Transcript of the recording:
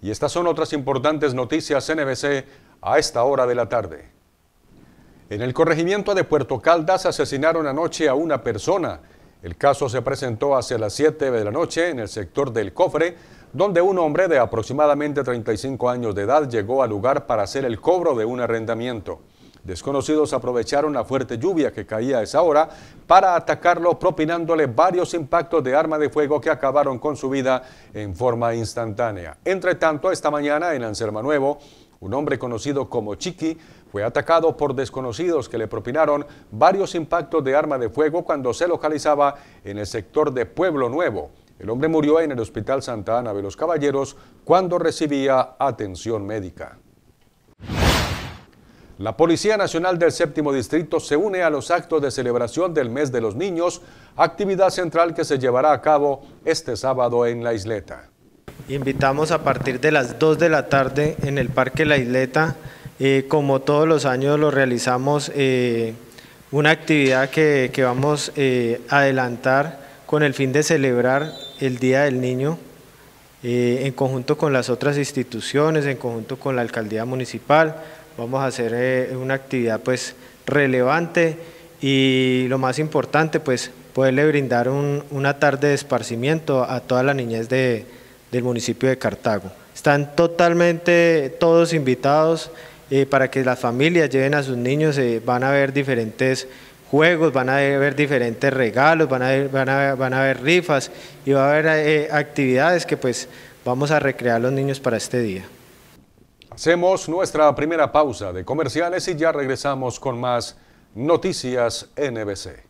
Y estas son otras importantes noticias NBC a esta hora de la tarde. En el corregimiento de Puerto Caldas asesinaron anoche a una persona. El caso se presentó hacia las 7 de la noche en el sector del cofre, donde un hombre de aproximadamente 35 años de edad llegó al lugar para hacer el cobro de un arrendamiento. Desconocidos aprovecharon la fuerte lluvia que caía a esa hora para atacarlo propinándole varios impactos de arma de fuego que acabaron con su vida en forma instantánea. Entre tanto, esta mañana en Anselma Nuevo, un hombre conocido como Chiqui fue atacado por desconocidos que le propinaron varios impactos de arma de fuego cuando se localizaba en el sector de Pueblo Nuevo. El hombre murió en el Hospital Santa Ana de los Caballeros cuando recibía atención médica. La Policía Nacional del Séptimo Distrito se une a los actos de celebración del Mes de los Niños, actividad central que se llevará a cabo este sábado en la isleta. Invitamos a partir de las 2 de la tarde en el Parque La Isleta, eh, como todos los años lo realizamos, eh, una actividad que, vamos eh, a adelantar con el fin de celebrar el Día del Niño en conjunto con las otras instituciones, en conjunto con la Alcaldía Municipal, vamos a hacer eh, una actividad pues relevante y lo más importante pues poderle brindar una tarde de esparcimiento a toda la niñez del municipio de Cartago. Están totalmente todos invitados eh, para que las familias lleven a sus niños, eh, van a ver diferentes juegos, van a ver diferentes regalos, van a ver, van a, van a ver rifas y va a haber actividades que pues vamos a recrear los niños para este día. Hacemos nuestra primera pausa de comerciales y ya regresamos con más Noticias NBC.